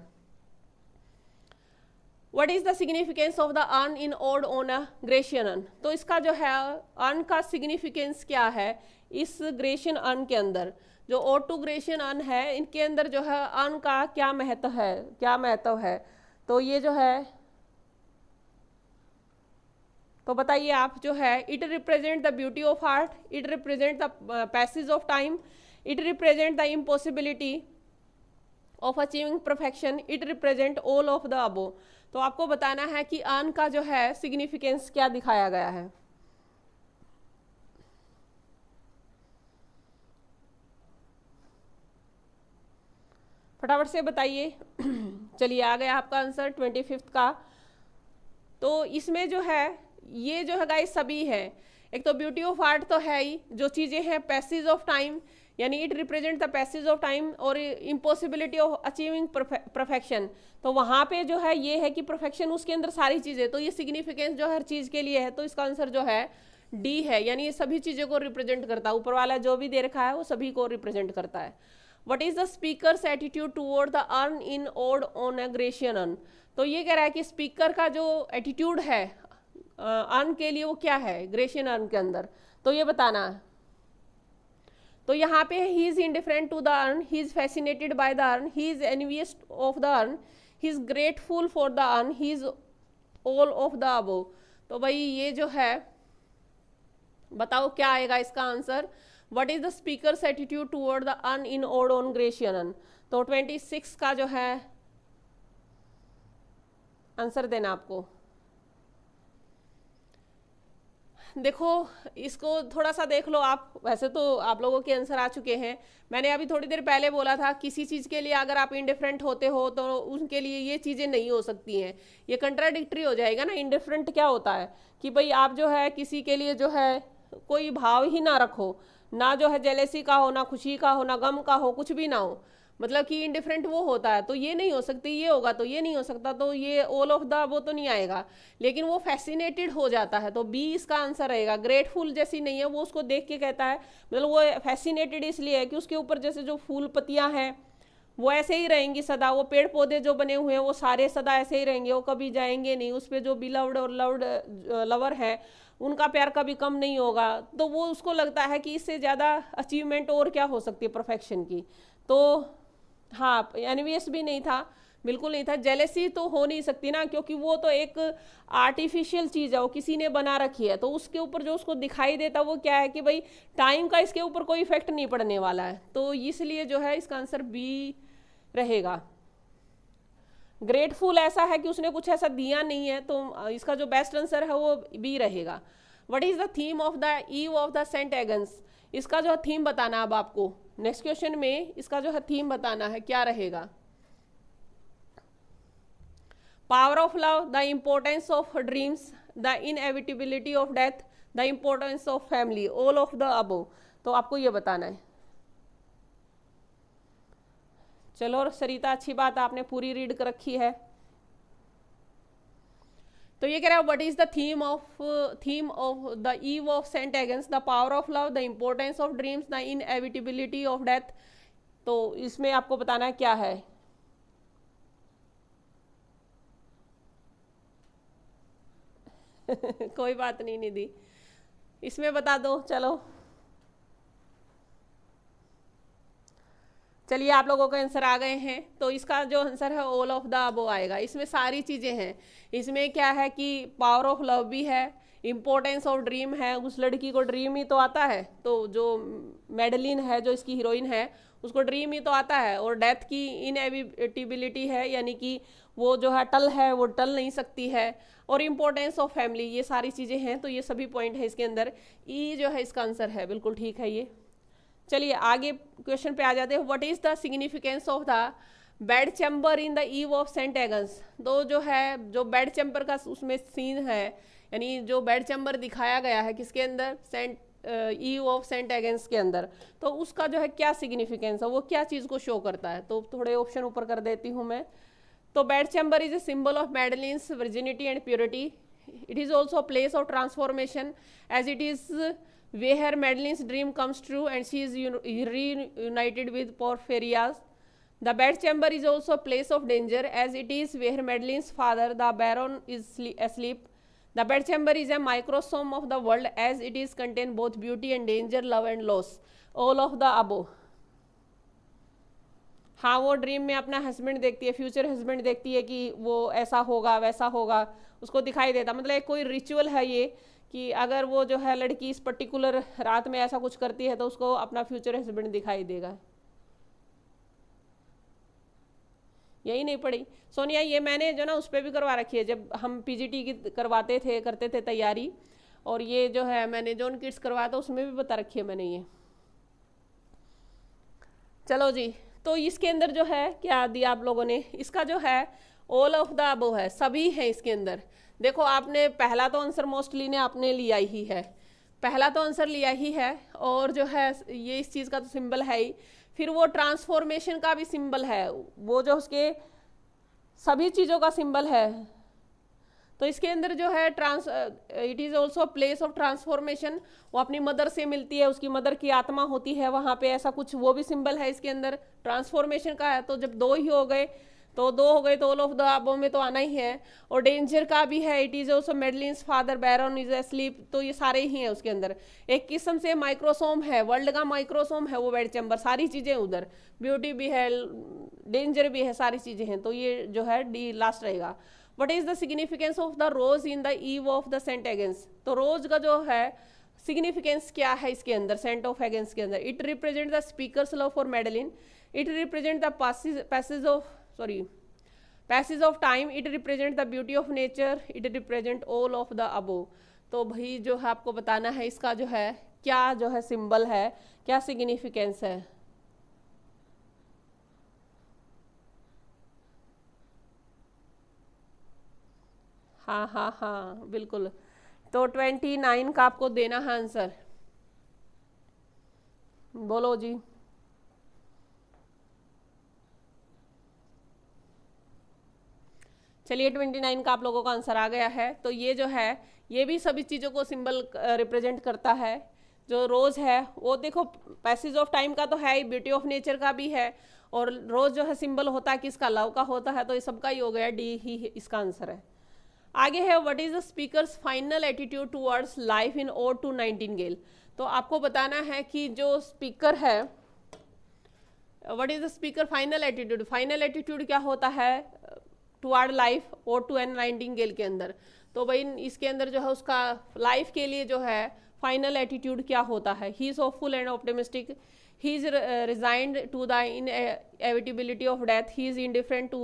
what is the significance of the urn in ode on a Grecian urn तो इसका जो है अन का सिग्निफिकेंस क्या है इस ग्रेशियन अन के अंदर जो ओड टू ग्रेशियन अन है इनके अंदर जो है अन का क्या महत्व है क्या महत्व है तो ये जो है तो बताइए आप जो है it represent the beauty of art it represent the passage of time it represent the impossibility of achieving perfection it represent all of the above तो आपको बताना है कि अन का जो है सिग्निफिकेंस क्या दिखाया गया है फटाफट से बताइए चलिए आ गया आपका आंसर ट्वेंटी फिफ्थ का तो इसमें जो है ये जो है गाइस सभी है एक तो ब्यूटी ऑफ आर्ट तो है ही जो चीज़ें हैं पैसेज ऑफ टाइम यानी it represent the passage of time और इम्पॉसिबिलिटी ऑफ अचीविंग परफेक्शन तो वहाँ पे जो है ये है कि परफेक्शन उसके अंदर सारी चीज़ें तो ये सिग्निफिकेंस जो हर चीज़ के लिए है तो इसका आंसर जो है डी है यानी ये सभी चीज़ों को रिप्रेजेंट करता है ऊपर वाला जो भी दे रखा है वो सभी को रिप्रेजेंट करता है what is the speaker attitude toward the urn in ode on a Grecian urn तो ये कह रहा है कि स्पीकर का जो एटीट्यूड है अर्न के लिए वो क्या है ग्रेशियन अर्न के अंदर तो ये बताना है तो यहाँ पे he is indifferent to the urn he is fascinated by the urn he is envious of the urn he is grateful for the urn he is all of the above तो भाई ये जो है बताओ क्या आएगा इसका answer what is the speaker attitude toward the urn in ode on Grecian तो ट्वेंटी सिक्स का जो है आंसर देना आपको देखो इसको थोड़ा सा देख लो आप वैसे तो आप लोगों के आंसर आ चुके हैं मैंने अभी थोड़ी देर पहले बोला था किसी चीज़ के लिए अगर आप इंडिफरेंट होते हो तो उनके लिए ये चीज़ें नहीं हो सकती हैं ये कंट्राडिक्ट्री हो जाएगा ना इंडिफरेंट क्या होता है कि भाई आप जो है किसी के लिए जो है कोई भाव ही ना रखो ना जो है जेलेसी का हो ना खुशी का हो ना गम का हो कुछ भी ना हो मतलब कि इनडिफरेंट वो होता है तो ये नहीं हो सकती ये होगा तो ये नहीं हो सकता तो ये ऑल ऑफ द वो तो नहीं आएगा लेकिन वो फैसिनेटेड हो जाता है तो बी इसका आंसर रहेगा ग्रेटफुल जैसी नहीं है वो उसको देख के कहता है मतलब वो फैसिनेटेड इसलिए है कि उसके ऊपर जैसे जो फूल पत्तियाँ हैं वो ऐसे ही रहेंगी सदा वो पेड़ पौधे जो बने हुए हैं वो सारे सदा ऐसे ही रहेंगे वो कभी जाएंगे नहीं उस पर जो बिलवड और लवड लवर है उनका प्यार कभी कम नहीं होगा तो वो उसको लगता है कि इससे ज़्यादा अचीवमेंट और क्या हो सकती है परफेक्शन की तो हाँ एनवीएस भी नहीं था बिल्कुल नहीं था जेलेसी तो हो नहीं सकती ना क्योंकि वो तो एक आर्टिफिशियल चीज़ है वो किसी ने बना रखी है तो उसके ऊपर जो उसको दिखाई देता वो क्या है कि भाई टाइम का इसके ऊपर कोई इफेक्ट नहीं पड़ने वाला है तो इसलिए जो है इसका आंसर बी रहेगा ग्रेटफुल ऐसा है कि उसने कुछ ऐसा दिया नहीं है तो इसका जो बेस्ट आंसर है वो बी रहेगा what is the theme of the ewe of the saint Agnes इसका जो थीम बताना अब आपको नेक्स्ट क्वेश्चन में इसका जो है थीम बताना है क्या रहेगा power of love the importance of dreams the inevitability of death the importance of family all of the above तो आपको ये बताना है चलो सरिता अच्छी बात आपने पूरी रीड कर रखी है तो ये कह रहा है what is the theme of theme of the ewe of Saint Agnes the power of love the importance of dreams the inevitability of death तो इसमें आपको बताना क्या है कोई बात नहीं निधि इसमें बता दो चलो चलिए आप लोगों के आंसर आ गए हैं तो इसका जो आंसर है ऑल ऑफ द अबो आएगा इसमें सारी चीज़ें हैं इसमें क्या है कि पावर ऑफ लव भी है इम्पोर्टेंस ऑफ ड्रीम है उस लड़की को ड्रीम ही तो आता है तो जो मेडलिन है जो इसकी हीरोइन है उसको ड्रीम ही तो आता है और डेथ की एविटिबिलिटी है यानी कि वो जो है टल है वो टल नहीं सकती है और इम्पोर्टेंस ऑफ फैमिली ये सारी चीज़ें हैं तो ये सभी पॉइंट है इसके अंदर ई जो है इसका आंसर है बिल्कुल ठीक है ये चलिए आगे क्वेश्चन पे आ जाते हैं what is the significance of the bed chamber in the ewe of Saint Agnes तो जो है जो बेड चैम्बर का उसमें सीन है यानी जो बेड चैम्बर दिखाया गया है किसके अंदर saint eve of Saint Agnes के अंदर तो उसका जो है क्या सिग्निफिकेंस है वो क्या चीज़ को शो करता है तो थोड़े ऑप्शन ऊपर कर देती हूँ मैं तो bed chamber is a symbol of Madeline's virginity and purity it is also place of transformation as it is where Madeline's dream comes true and she is reunited with Porphyrias. The bedchamber is also a place of danger as it is where Madeline's father, the Baron, is asleep. The bedchamber is a microsome of the world as it is contain both beauty and danger, love and loss, all of the above. हाँ वो dream में अपना husband देखती है future husband देखती है कि वो ऐसा होगा वैसा होगा उसको दिखाई देता मतलब कोई रिचुअल है ये कि अगर वो जो है लड़की इस पर्टिकुलर रात में ऐसा कुछ करती है तो उसको अपना फ्यूचर हस्बैंड दिखाई देगा यही नहीं पड़ी सोनिया ये मैंने जो ना उस पर भी करवा रखी है जब हम पीजीटी की करवाते थे करते थे तैयारी और ये जो है मैंने जोन किड्स करवाया था उसमें भी बता रखी है मैंने ये चलो जी तो इसके अंदर जो है क्या दिया आप लोगों ने इसका जो है ऑल ऑफ द अबो है सभी हैं इसके अंदर देखो आपने पहला तो आंसर मोस्टली ने आपने लिया ही है पहला तो आंसर लिया ही है और जो है ये इस चीज़ का तो सिंबल है ही फिर वो ट्रांसफॉर्मेशन का भी सिंबल है वो जो उसके सभी चीज़ों का सिंबल है तो इसके अंदर जो है trans it is also place of transformation वो अपनी मदर से मिलती है उसकी मदर की आत्मा होती है वहाँ पे ऐसा कुछ वो भी सिंबल है इसके अंदर ट्रांसफॉर्मेशन का है तो जब दो ही हो गए तो दो हो गए तो ऑल ऑफ द अबो में तो आना ही है और डेंजर का भी है it is also Madeline father Baron is sleep तो ये सारे ही हैं उसके अंदर एक किस्म से माइक्रोसोम है वर्ल्ड का माइक्रोसोम है वो बेड चैम्बर सारी चीज़ें उधर ब्यूटी भी है डेंजर भी है सारी चीज़ें हैं तो ये जो है डी लास्ट रहेगा what is the significance of the rose in the ewe of the saint Agnes तो रोज़ का जो है सिग्निफिकेंस क्या है इसके अंदर सेंट ऑफ एगेंस के अंदर it represent the speaker love for Madeline it represent the passage of sorry passage of time it represent the beauty of nature it represent all of the above तो भाई जो है आपको बताना है इसका जो है क्या जो है सिंबल है क्या सिग्निफिकेंस है हाँ हाँ हाँ बिल्कुल तो ट्वेंटी नाइन का आपको देना है आंसर बोलो जी चलिए ट्वेंटी नाइन का आप लोगों का आंसर आ गया है तो ये जो है ये भी सभी चीज़ों को सिंबल रिप्रेजेंट uh, करता है जो रोज़ है वो देखो पैसेज ऑफ टाइम का तो है ही ब्यूटी ऑफ नेचर का भी है और रोज़ जो है सिंबल होता है किसका लव का होता है तो ये सबका ही हो गया डी ही इसका आंसर है आगे है what is the speakers final attitude towards life in ode to nightingale तो आपको बताना है कि जो स्पीकर है what is the speaker final attitude final attitude क्या होता है toward life ode to an gale के अंदर तो भाई इसके अंदर जो है उसका लाइफ के लिए जो है फाइनल एटीट्यूड क्या होता है he is hopeful and optimistic he is resigned to the inevitability of death he is indifferent to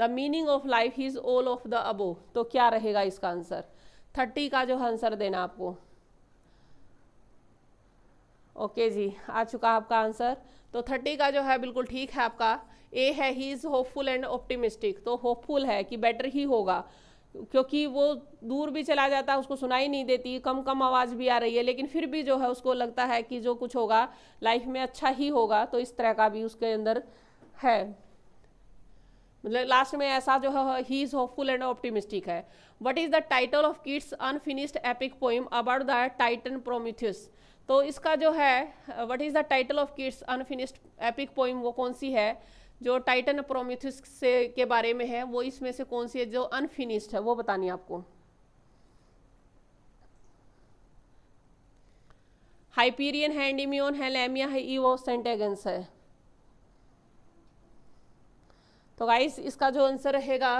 the meaning of life he is all of the above तो क्या रहेगा इसका आंसर थर्टी का जो answer देना आपको okay okay जी आ चुका आपका आंसर तो थर्टी का जो है बिल्कुल ठीक है आपका ए है he is hopeful and optimistic तो होपफुल है कि बेटर ही होगा क्योंकि वो दूर भी चला जाता है उसको सुनाई नहीं देती कम कम आवाज़ भी आ रही है लेकिन फिर भी जो है उसको लगता है कि जो कुछ होगा लाइफ में अच्छा ही होगा तो इस तरह का भी उसके अंदर है मतलब लास्ट में ऐसा जो है he is hopeful and optimistic है what is the title of Keats unfinished epic poem about the titan Prometheus तो इसका जो है what is the title of Keats unfinished epic poem वो कौन सी है जो टाइटन प्रोमिथिस से के बारे में है वो इसमें से कौन सी है जो अनफिनिश्ड है वो बतानी आपको हाइपीरियन है एंडीमियोन है लेमिया है ईवो सेंटेगन्स है तो गाइस इसका जो आंसर रहेगा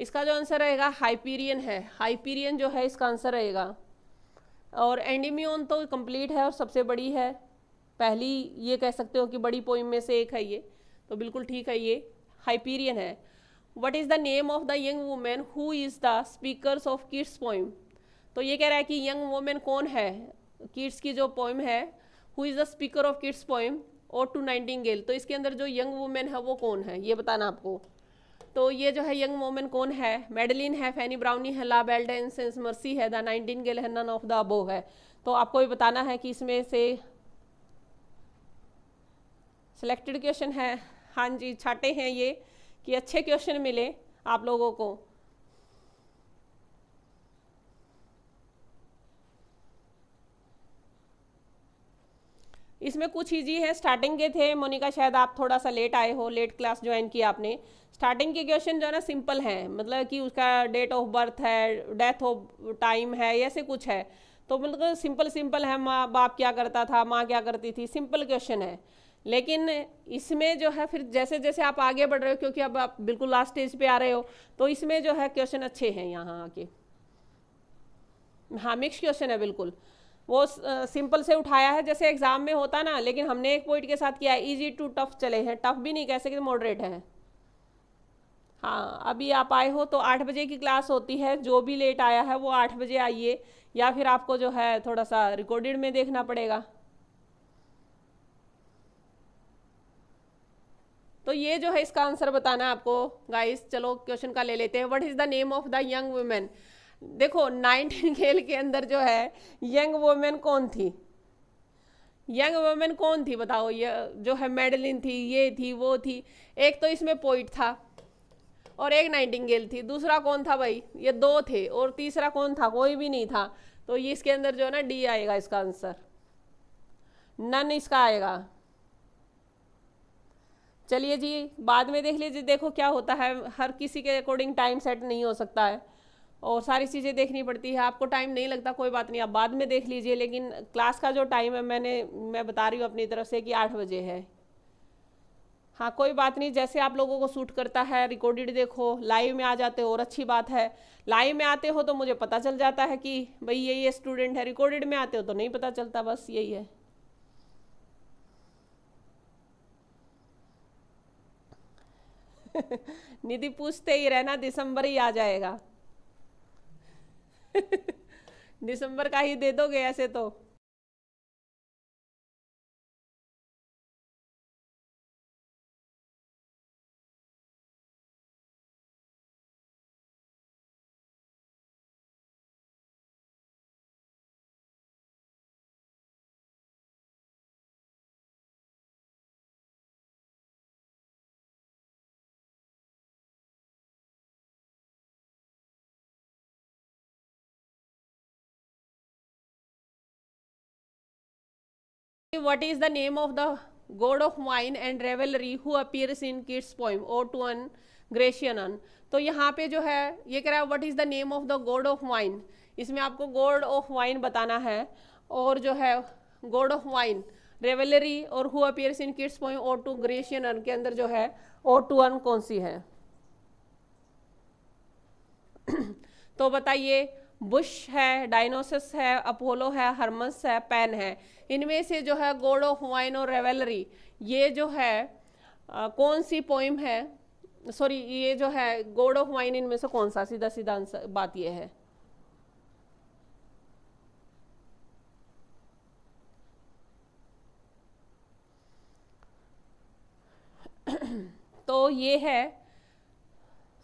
इसका जो आंसर रहेगा हाइपीरियन है हाइपीरियन जो है इसका आंसर रहेगा और एंडीमियोन तो कंप्लीट है और सबसे बड़ी है पहली ये कह सकते हो कि बड़ी पोइम में से एक है ये तो बिल्कुल ठीक है ये हाइपीरियन है what is the name of the young women who is the speaker of Keats poem तो ये कह रहा है कि यंग वूमेन कौन है किड्स की जो पोइम है who is the speaker of Keats poem ode to nightingale तो इसके अंदर जो यंग वूमेन है वो कौन है ये बताना आपको तो ये जो है यंग वोमेन कौन है मेडलिन है फैनी ब्राउनी है ला बेल्डेन सेंस मर्सी है द नाइनटीन गेल है नन ऑफ द अबो है तो आपको भी बताना है कि इसमें से सिलेक्टेड क्वेश्चन है हाँ जी छाटे हैं ये कि अच्छे क्वेश्चन मिले आप लोगों को इसमें कुछ इजी है स्टार्टिंग के थे मोनिका शायद आप थोड़ा सा लेट आए हो लेट क्लास ज्वाइन किया आपने स्टार्टिंग के क्वेश्चन जो है ना सिंपल हैं मतलब कि उसका डेट ऑफ बर्थ है डेथ ऑफ टाइम है ऐसे कुछ है तो मतलब सिंपल सिंपल है माँ बाप क्या करता था माँ क्या करती थी सिंपल क्वेश्चन है लेकिन इसमें जो है फिर जैसे जैसे आप आगे बढ़ रहे हो क्योंकि अब आप बिल्कुल लास्ट स्टेज पे आ रहे हो तो इसमें जो है क्वेश्चन अच्छे हैं यहाँ आके हाँ मिक्स क्वेश्चन है बिल्कुल वो सिंपल से उठाया है जैसे एग्जाम में होता ना लेकिन हमने एक पॉइंट के साथ किया है ईजी टू टफ चले हैं टफ भी नहीं कह सकते मॉडरेट है हाँ अभी आप आए हो तो आठ बजे की क्लास होती है जो भी लेट आया है वो आठ बजे आइए या फिर आपको जो है थोड़ा सा रिकॉर्डेड में देखना पड़ेगा तो ये जो है इसका आंसर बताना आपको गाइस चलो क्वेश्चन का ले लेते हैं what is the name of the young women देखो नाइनटीन खेल के अंदर जो है यंग वुमेन कौन थी यंग वुमेन कौन थी बताओ ये जो है मेडलिन थी ये थी वो थी एक तो इसमें पोइट था और एक नाइटिंगेल थी दूसरा कौन था भाई ये दो थे और तीसरा कौन था कोई भी नहीं था तो ये इसके अंदर जो है ना डी आएगा इसका आंसर नन इसका आएगा चलिए जी बाद में देख लीजिए देखो क्या होता है हर किसी के अकॉर्डिंग टाइम सेट नहीं हो सकता है और सारी चीज़ें देखनी पड़ती है आपको टाइम नहीं लगता कोई बात नहीं आप बाद में देख लीजिए लेकिन क्लास का जो टाइम है मैंने मैं बता रही हूँ अपनी तरफ से कि आठ बजे है हाँ कोई बात नहीं जैसे आप लोगों को सूट करता है रिकॉर्डेड देखो लाइव में आ जाते हो और अच्छी बात है लाइव में आते हो तो मुझे पता चल जाता है कि भाई ये ये स्टूडेंट है रिकॉर्डेड में आते हो तो नहीं पता चलता बस यही है निधि पूछते ही रहना दिसंबर ही आ जाएगा दिसंबर का ही दे दोगे ऐसे तो what is the name of the god of wine and revelry who appears in kids poem ode to an ग्रेशियनन तो यहाँ पे जो है ये कह रहा है what is the name of the god of wine इसमें आपको गोड ऑफ वाइन बताना है और जो है गॉड ऑफ वाइन रेवेलरी और who appears in Keats poem ode to Grecian urn के अंदर जो है ओ टू अर्न कौन सी है तो बताइए बुश है डायनोसस है अपोलो है हर्मस है पैन है इनमें से जो है गोडो वाइन और रेवेलरी ये जो है आ, कौन सी पोइम है सॉरी ये जो है गोडो हुआइन इनमें से कौन सा सीधा सीधा आंसर बात ये है तो ये है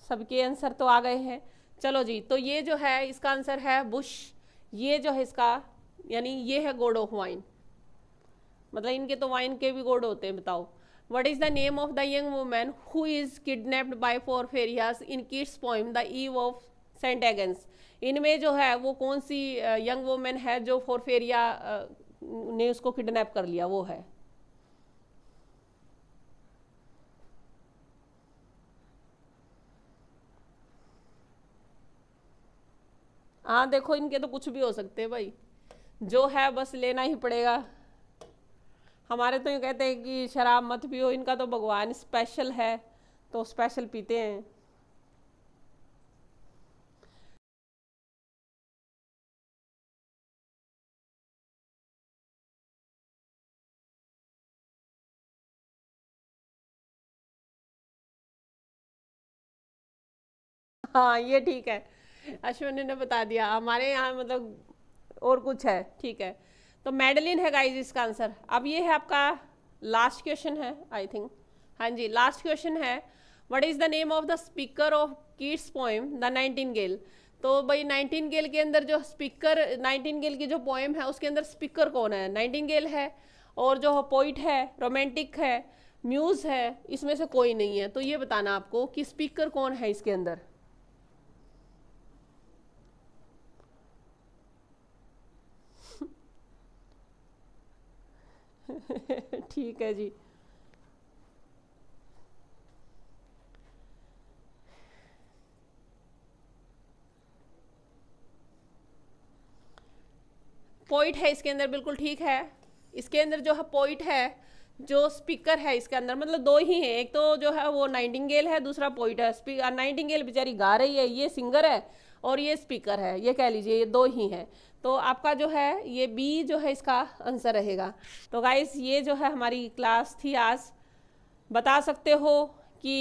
सबके आंसर तो आ गए हैं चलो जी तो ये जो है इसका आंसर है बुश ये जो है इसका यानी ये है गोडो हुआइन मतलब इनके तो वाइन के भी गोड होते हैं बताओ what is the name of the young women who is kidnapped by four fairies in Keats poem the ewe of Saint Agnes इनमें जो है वो कौन सी यंग वूमेन है जो फोर फेरिया ने उसको किडनेप कर लिया वो है हाँ देखो इनके तो कुछ भी हो सकते हैं भाई जो है बस लेना ही पड़ेगा हमारे तो ये कहते हैं कि शराब मत पियो इनका तो भगवान स्पेशल है तो स्पेशल पीते हैं हाँ ये ठीक है अश्विनी ने बता दिया हमारे यहाँ मतलब और कुछ है ठीक है तो मेडलिन है गाइज इसका आंसर अब ये है आपका लास्ट क्वेश्चन है आई थिंक हाँ जी लास्ट क्वेश्चन है what is the name of the speaker of Keats poem the nightingale तो भाई नाइनटीन गेल के अंदर जो स्पीकर नाइनटीन गेल की जो पोएम है उसके अंदर स्पीकर कौन है नाइनटीन गेल है और जो पोइट है रोमांटिक है म्यूज़ है इसमें से कोई नहीं है तो ये बताना आपको कि स्पीकर कौन है इसके अंदर ठीक है जी पोइट है इसके अंदर बिल्कुल ठीक है इसके अंदर जो है पोइट है जो स्पीकर है इसके अंदर मतलब दो ही हैं एक तो जो है वो नाइटिंगेल है दूसरा पोइट है नाइटिंगेल बेचारी गा रही है ये सिंगर है और ये स्पीकर है ये कह लीजिए ये दो ही हैं तो आपका जो है ये बी जो है इसका आंसर रहेगा तो गाइस ये जो है हमारी क्लास थी आज बता सकते हो कि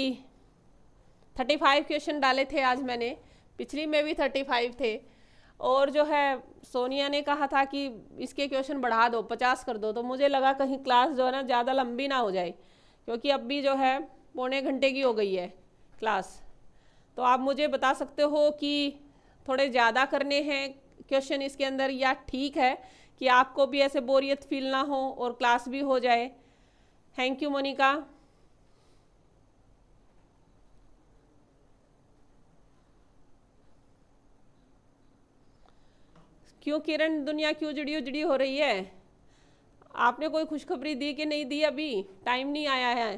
35 क्वेश्चन डाले थे आज मैंने पिछली में भी 35 थे और जो है सोनिया ने कहा था कि इसके क्वेश्चन बढ़ा दो 50 कर दो तो मुझे लगा कहीं क्लास जो है ना ज़्यादा लंबी ना हो जाए क्योंकि अब भी जो है पौने घंटे की हो गई है क्लास तो आप मुझे बता सकते हो कि थोड़े ज़्यादा करने हैं क्वेश्चन इसके अंदर या ठीक है कि आपको भी ऐसे बोरियत फील ना हो और क्लास भी हो जाए थैंक यू मोनिका क्यों किरण दुनिया क्यों जुड़ी उजड़ी हो रही है आपने कोई खुशखबरी दी कि नहीं दी अभी टाइम नहीं आया है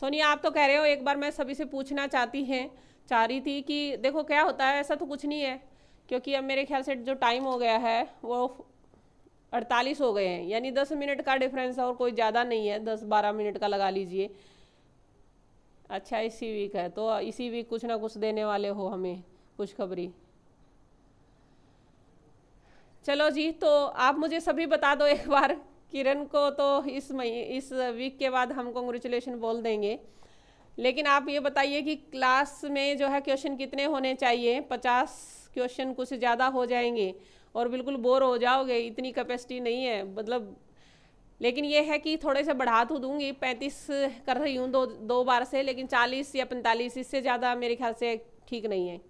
सोनिया आप तो कह रहे हो एक बार मैं सभी से पूछना चाहती हैं चाह रही थी कि देखो क्या होता है ऐसा तो कुछ नहीं है क्योंकि अब मेरे ख्याल से जो टाइम हो गया है वो अड़तालीस हो गए हैं यानी दस मिनट का डिफरेंस और कोई ज़्यादा नहीं है दस बारह मिनट का लगा लीजिए अच्छा इसी वीक है तो इसी वीक कुछ ना कुछ देने वाले हो हमें कुछ खबरी चलो जी तो आप मुझे सभी बता दो एक बार किरण को तो इस मही इस वीक के बाद हम कॉन्ग्रेचुलेशन बोल देंगे लेकिन आप ये बताइए कि क्लास में जो है क्वेश्चन कितने होने चाहिए पचास क्वेश्चन कुछ ज़्यादा हो जाएंगे और बिल्कुल बोर हो जाओगे इतनी कैपेसिटी नहीं है मतलब लेकिन ये है कि थोड़े से बढ़ा तो दूंगी पैंतीस कर रही हूँ दो दो बार से लेकिन चालीस या पैंतालीस इससे ज़्यादा मेरे ख्याल से ठीक नहीं है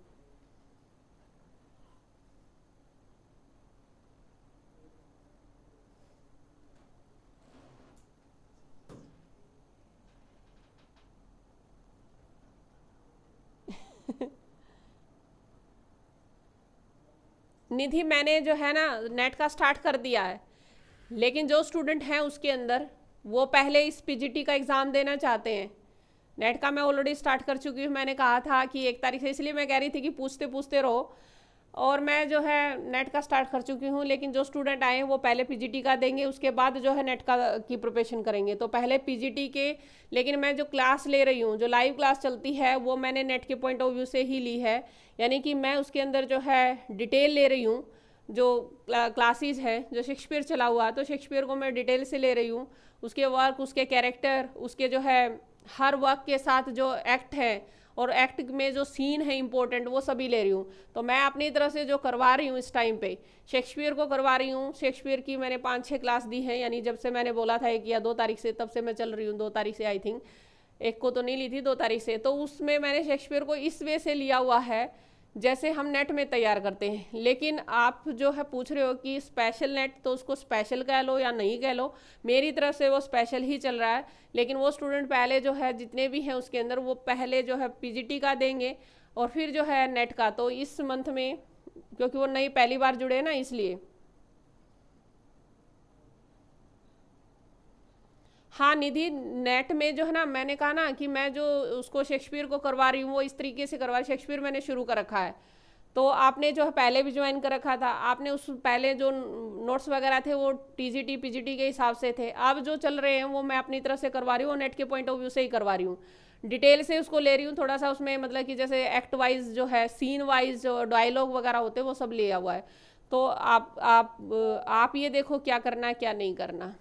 निधि मैंने जो है ना नेट का स्टार्ट कर दिया है लेकिन जो स्टूडेंट हैं उसके अंदर वो पहले इस पीजीटी का एग्ज़ाम देना चाहते हैं नेट का मैं ऑलरेडी स्टार्ट कर चुकी हूँ मैंने कहा था कि एक तारीख से इसलिए मैं कह रही थी कि पूछते पूछते रहो और मैं जो है नेट का स्टार्ट कर चुकी हूँ लेकिन जो स्टूडेंट आए हैं वो पहले पीजीटी का देंगे उसके बाद जो है नेट का की प्रिपरेशन करेंगे तो पहले पीजीटी के लेकिन मैं जो क्लास ले रही हूँ जो लाइव क्लास चलती है वो मैंने नेट के पॉइंट ऑफ व्यू से ही ली है यानी कि मैं उसके अंदर जो है डिटेल ले रही हूँ जो क्लासेज है जो शेक्सपियर चला हुआ तो शेक्सपियर को मैं डिटेल से ले रही हूँ उसके वर्क उसके कैरेक्टर उसके जो है हर वर्क के साथ जो एक्ट है और एक्ट में जो सीन है इंपॉर्टेंट वो सभी ले रही हूँ तो मैं अपनी तरह से जो करवा रही हूँ इस टाइम पे शेक्सपियर को करवा रही हूँ शेक्सपियर की मैंने पाँच छः क्लास दी है यानी जब से मैंने बोला था एक या दो तारीख से तब से मैं चल रही हूँ दो तारीख से आई थिंक एक को तो नहीं ली थी दो तारीख से तो उसमें मैंने शेक्सपियर को इस वे से लिया हुआ है जैसे हम नेट में तैयार करते हैं लेकिन आप जो है पूछ रहे हो कि स्पेशल नेट तो उसको स्पेशल कह लो या नहीं कह लो मेरी तरफ से वो स्पेशल ही चल रहा है लेकिन वो स्टूडेंट पहले जो है जितने भी हैं उसके अंदर वो पहले जो है पी का देंगे और फिर जो है नेट का तो इस मंथ में क्योंकि वो नई पहली बार जुड़े ना इसलिए हाँ निधि नेट में जो है ना मैंने कहा ना कि मैं जो उसको शेक्सपियर को करवा रही हूँ वो इस तरीके से करवा शेक्सपियर मैंने शुरू कर रखा है तो आपने जो है पहले भी ज्वाइन कर रखा था आपने उस पहले जो नोट्स वगैरह थे वो टीजीटी पीजीटी के हिसाब से थे अब जो चल रहे हैं वो मैं अपनी तरफ से करवा रही हूँ नेट के पॉइंट ऑफ व्यू से ही करवा रही हूँ डिटेल से उसको ले रही हूँ थोड़ा सा उसमें मतलब कि जैसे एक्ट वाइज जो है सीन वाइज जो डायलॉग वगैरह होते हैं वो सब लिया हुआ है तो आप आप आप ये देखो क्या करना है क्या नहीं करना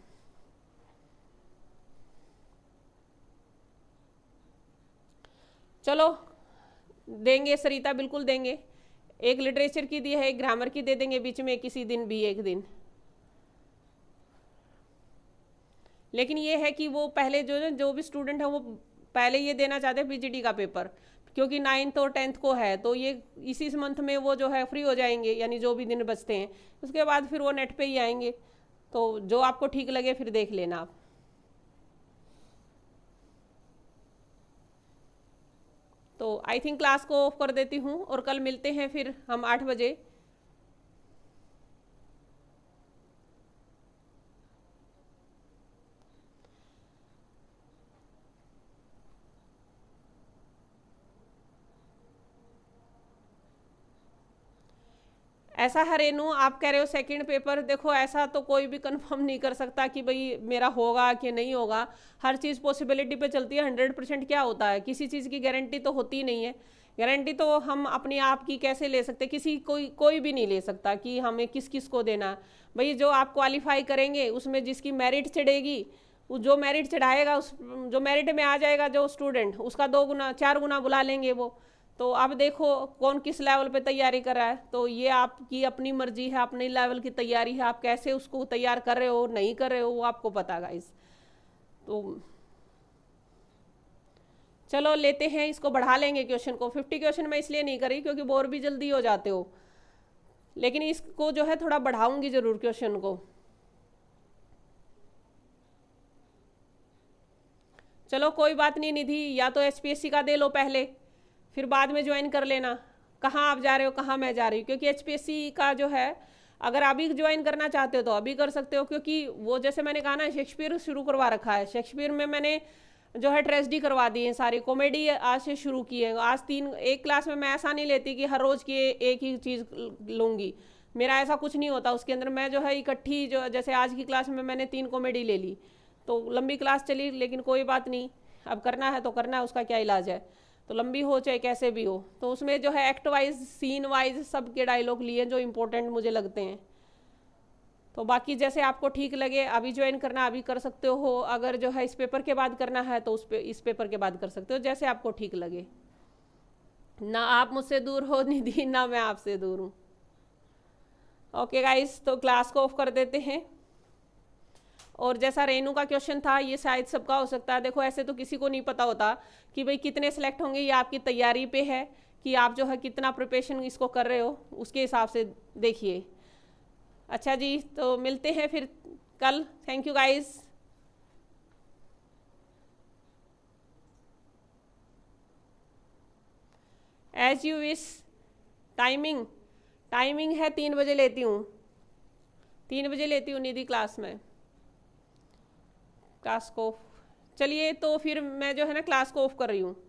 चलो देंगे सरिता बिल्कुल देंगे एक लिटरेचर की दी है एक ग्रामर की दे देंगे बीच में किसी दिन भी एक दिन लेकिन ये है कि वो पहले जो है जो भी स्टूडेंट है वो पहले ये देना चाहते हैं पीजीटी का पेपर क्योंकि नाइन्थ और टेंथ को है तो ये इसी मंथ में वो जो है फ्री हो जाएंगे यानी जो भी दिन बचते हैं उसके बाद फिर वो नेट पे ही आएंगे तो जो आपको ठीक लगे फिर देख लेना आप तो आई थिंक क्लास को ऑफ कर देती हूँ और कल मिलते हैं फिर हम आठ बजे ऐसा है रेनू आप कह रहे हो सेकंड पेपर देखो ऐसा तो कोई भी कंफर्म नहीं कर सकता कि भाई मेरा होगा कि नहीं होगा हर चीज़ पॉसिबिलिटी पे चलती है हंड्रेड परसेंट क्या होता है किसी चीज़ की गारंटी तो होती नहीं है गारंटी तो हम अपने आप की कैसे ले सकते किसी कोई कोई भी नहीं ले सकता कि हमें किस किस को देना भाई जो आप क्वालिफाई करेंगे उसमें जिसकी मेरिट चढ़ेगी जो मेरिट चढ़ाएगा उस जो मेरिट में आ जाएगा जो स्टूडेंट उसका दो गुना चार गुना बुला लेंगे वो तो आप देखो कौन किस लेवल पे तैयारी कर रहा है तो ये आपकी अपनी मर्जी है अपने लेवल की तैयारी है आप कैसे उसको तैयार कर रहे हो नहीं कर रहे हो वो आपको पता गाइस तो चलो लेते हैं इसको बढ़ा लेंगे क्वेश्चन को फिफ्टी क्वेश्चन मैं इसलिए नहीं करी क्योंकि बोर भी जल्दी हो जाते हो लेकिन इसको जो है थोड़ा बढ़ाऊंगी जरूर क्वेश्चन को चलो कोई बात नहीं निधि या तो एसपीएससी का दे लो पहले फिर बाद में ज्वाइन कर लेना कहाँ आप जा रहे हो कहाँ मैं जा रही हूँ क्योंकि एच का जो है अगर अभी ज्वाइन करना चाहते हो तो अभी कर सकते हो क्योंकि वो जैसे मैंने कहा ना शेक्सपियर शुरू करवा रखा है शेक्सपियर में मैंने जो है ट्रेजडी करवा दी है सारी कॉमेडी आज से शुरू की है आज तीन एक क्लास में मैं ऐसा नहीं लेती कि हर रोज़ की एक ही चीज़ लूँगी मेरा ऐसा कुछ नहीं होता उसके अंदर मैं जो है इकट्ठी जो जैसे आज की क्लास में मैंने तीन कॉमेडी ले ली तो लंबी क्लास चली लेकिन कोई बात नहीं अब करना है तो करना है उसका क्या इलाज है तो लंबी हो चाहे कैसे भी हो तो उसमें जो है एक्ट वाइज सीन वाइज सब के डायलॉग लिए जो इम्पोर्टेंट मुझे लगते हैं तो बाकी जैसे आपको ठीक लगे अभी ज्वाइन करना अभी कर सकते हो अगर जो है इस पेपर के बाद करना है तो उस पे इस पेपर के बाद कर सकते हो जैसे आपको ठीक लगे ना आप मुझसे दूर हो निधि ना मैं आपसे दूर हूँ ओके गाइस तो क्लास को ऑफ कर देते हैं और जैसा रेनू का क्वेश्चन था ये शायद सबका हो सकता है देखो ऐसे तो किसी को नहीं पता होता कि भाई कितने सेलेक्ट होंगे ये आपकी तैयारी पे है कि आप जो है कितना प्रिपरेशन इसको कर रहे हो उसके हिसाब से देखिए अच्छा जी तो मिलते हैं फिर कल thank you guys as you wish timing timing है तीन बजे लेती हूँ तीन बजे लेती हूँ निधि क्लास में क्लास को चलिए तो फिर मैं जो है ना क्लास को ऑफ कर रही हूँ